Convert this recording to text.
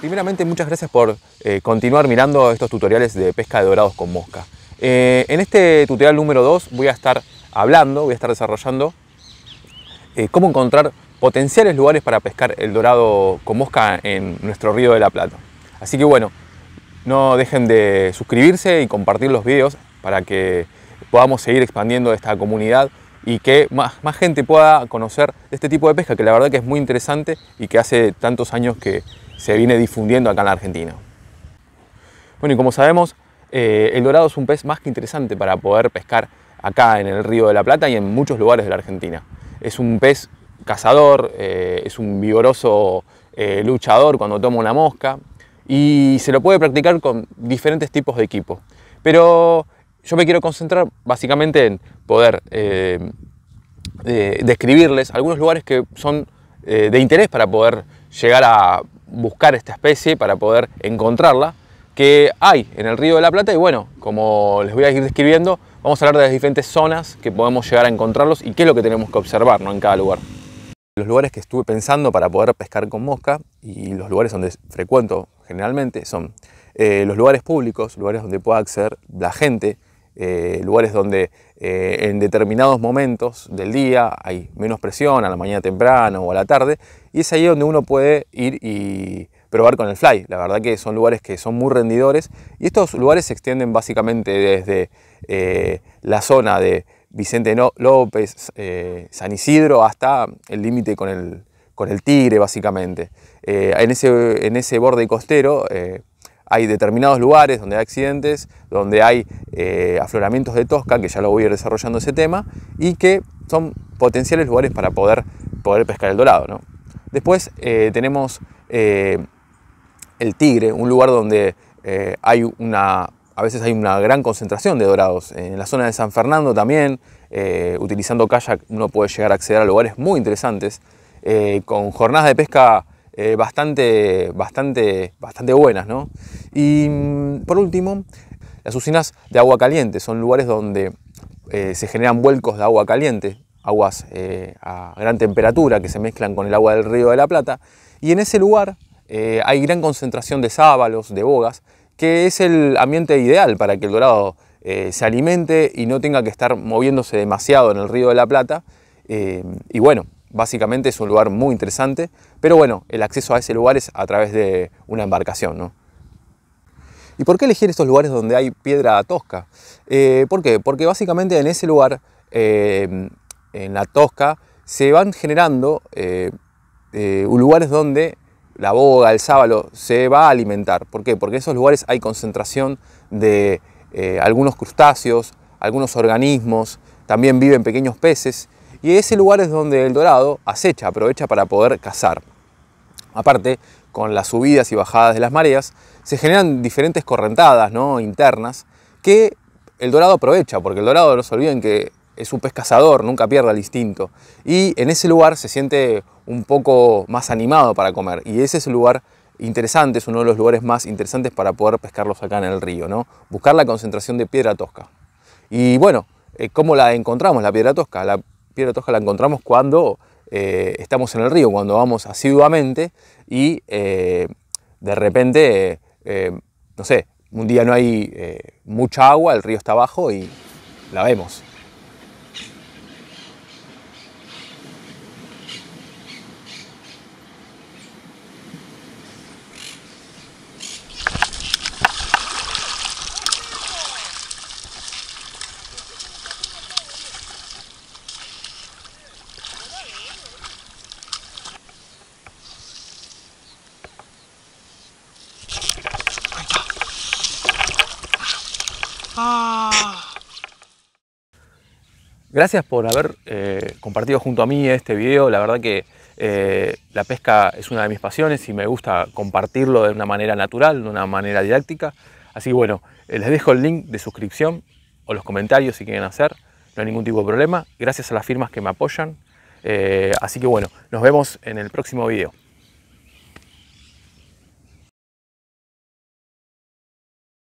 Primeramente, muchas gracias por eh, continuar mirando estos tutoriales de pesca de dorados con mosca. Eh, en este tutorial número 2 voy a estar hablando, voy a estar desarrollando eh, cómo encontrar potenciales lugares para pescar el dorado con mosca en nuestro río de la Plata. Así que bueno, no dejen de suscribirse y compartir los videos para que podamos seguir expandiendo esta comunidad y que más, más, gente pueda conocer este tipo de pesca, que la verdad que es muy interesante y que hace tantos años que, se viene difundiendo acá en la Argentina. Bueno, y como sabemos, eh, el dorado es un pez más que interesante para poder pescar acá en el Río de la Plata y en muchos lugares de la Argentina. Es un pez cazador, eh, es un vigoroso eh, luchador cuando toma una mosca y se lo puede practicar con diferentes tipos de equipo. Pero yo me quiero concentrar básicamente en poder describirles algunos lugares que son de interés para poder llegar a buscar esta especie, para poder encontrarla, que hay en el Río de la Plata y bueno, como les voy a ir describiendo, vamos a hablar de las diferentes zonas que podemos llegar a encontrarlos y qué es lo que tenemos que observar ¿no? en cada lugar. Los lugares que estuve pensando para poder pescar con mosca y los lugares donde frecuento generalmente son eh, los lugares públicos, lugares donde pueda acceder la gente, eh, lugares donde eh, en determinados momentos del día hay menos presión, a la mañana temprano o a la tarde, y es ahí donde uno puede ir y probar con el fly. La verdad que son lugares que son muy rendidores y estos lugares se extienden básicamente desde eh, la zona de Vicente López, San Isidro, hasta el límite con el, con el Tigre, básicamente. en, ese, en ese borde costero hay determinados lugares donde hay accidentes, donde hay eh, afloramientos de tosca, que ya lo voy a ir desarrollando ese tema, y que son potenciales lugares para poder, poder pescar el dorado. Después eh, tenemos eh, el Tigre, un lugar donde hay una, a veces hay una gran concentración de dorados. En la zona de San Fernando también, utilizando kayak, uno puede llegar a acceder a lugares muy interesantes, con jornadas de pesca eh, bastante, bastante, bastante buenas. ¿no? Y mm, por último, las usinas de agua caliente son lugares donde eh, se generan vuelcos de agua caliente, aguas eh, a gran temperatura que se mezclan con el agua del río de la Plata. Y en ese lugar hay gran concentración de sábalos, de bogas, que es el ambiente ideal para que el dorado se alimente y no tenga que estar moviéndose demasiado en el río de la Plata. y bueno, Básicamente es un lugar muy interesante, pero bueno, el acceso a ese lugar es a través de una embarcación. ¿no? ¿Y por qué elegir estos lugares donde hay piedra tosca? Eh, ¿Por qué? Porque básicamente en ese lugar, eh, en la tosca, se van generando eh, lugares donde la boga, el sábalo, se va a alimentar. ¿Por qué? Porque en esos lugares hay concentración de algunos crustáceos, algunos organismos, también viven pequeños peces y ese lugar es donde el dorado acecha, aprovecha para poder cazar. Aparte, con las subidas y bajadas de las mareas, se generan diferentes correntadas ¿no? internas que el dorado aprovecha, porque el dorado no se olviden que es un pez nunca pierde el instinto. Y en ese lugar se siente un poco más animado para comer. Y ese es el lugar interesante, es uno de los lugares más interesantes para poder pescarlos acá en el río, ¿no? Buscar la concentración de piedra tosca. Y bueno, eh, ¿cómo la encontramos, la piedra tosca? La piedra que la encontramos cuando eh, estamos en el río, cuando vamos asiduamente y eh, de repente, eh, no sé, un día no hay mucha agua, el río está abajo y la vemos. Gracias por haber eh, compartido junto a mí este video. La verdad que eh, la pesca es una de mis pasiones y me gusta compartirlo de una manera natural, de una manera didáctica. Así que bueno, eh, les dejo el link de suscripción o los comentarios si quieren hacer. No hay ningún tipo de problema. Gracias a las firmas que me apoyan. así que bueno, nos vemos en el próximo video.